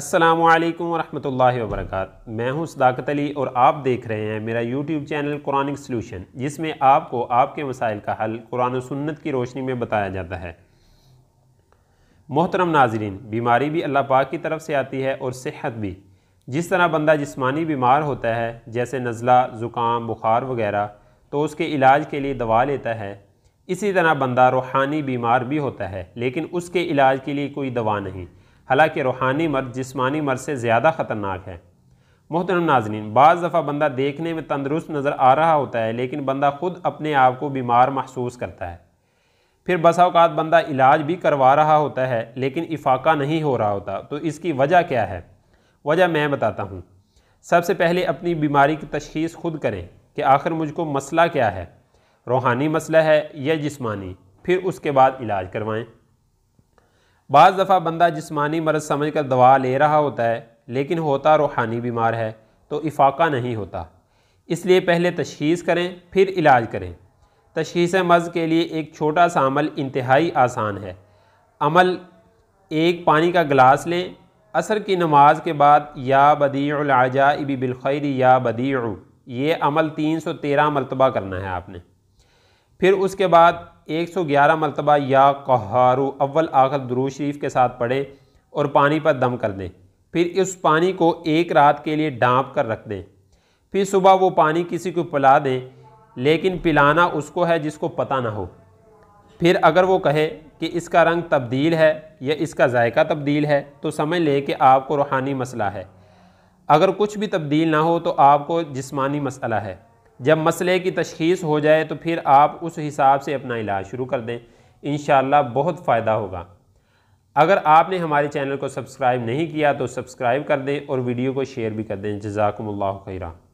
अस्सलाम वालेकुम रहमतुल्लाहि व बरकात मैं हूं सदाकत अली और आप देख रहे हैं मेरा यूट्यूब चैनल कुरानिक सॉल्यूशन जिसमें आपको आपके मसाइल का हल कुरान सुन्नत की रोशनी में बताया जाता है मोहतरम नाजरीन बीमारी भी अल्लाह पाक की तरफ से आती है और सेहत भी जिस तरह बंदा जिस्मानी बीमार होता है जैसे नज़ला ज़ुकाम बुखार वगैरह तो उसके इलाज के लिए दवा लेता है इसी तरह बंदा रूहानी बीमार भी होता है लेकिन उसके इलाज के लिए कोई दवा नहीं हालांकि रूहानी मर्द जिस्मानी मर्द से ज़्यादा ख़तरनाक है मोहतरम नाजरीन बज़ दफ़ा बंदा देखने में तंदरुस्त नज़र आ रहा होता है लेकिन बंदा ख़ुद अपने आप को बीमार महसूस करता है फिर बसाओकात बंदा इलाज भी करवा रहा होता है लेकिन इफाका नहीं हो रहा होता तो इसकी वजह क्या है वजह मैं बताता हूँ सबसे पहले अपनी बीमारी की तशखीस खुद करें कि आखिर मुझको मसला क्या है रूहानी मसला है या जिस्मानी फिर उसके बाद इलाज करवाएं बज़ दफ़ा बंदा जिस्मानी मर्ज समझ कर दवा ले रहा होता है लेकिन होता रूहानी बीमार है तो इफाका नहीं होता इसलिए पहले तशखीस करें फिर इलाज करें तशीस मर्ज़ के लिए एक छोटा सा अमल इंतहाई आसान है अमल एक पानी का गिलास लें असर की नमाज के बाद या इबी बिलखैर या बदी ये अमल तीन सौ तेरह मरतबा करना है आपने फिर उसके बाद 111 मरतबा या कहारू अव्वल आखिर दरू शरीफ के साथ पढ़ें और पानी पर दम कर दें फिर उस पानी को एक रात के लिए डांप कर रख दें फिर सुबह वो पानी किसी को पिला दें लेकिन पिलाना उसको है जिसको पता ना हो फिर अगर वो कहे कि इसका रंग तब्दील है या इसका जायका तब्दील है तो समझ लें कि आपको रूहानी मसला है अगर कुछ भी तब्दील ना हो तो आपको जिस्मानी मसला है जब मसले की तशखीस हो जाए तो फिर आप उस हिसाब से अपना इलाज शुरू कर दें इन बहुत फ़ायदा होगा अगर आपने हमारे चैनल को सब्सक्राइब नहीं किया तो सब्सक्राइब कर दें और वीडियो को शेयर भी कर दें जजाकम्ला खैरा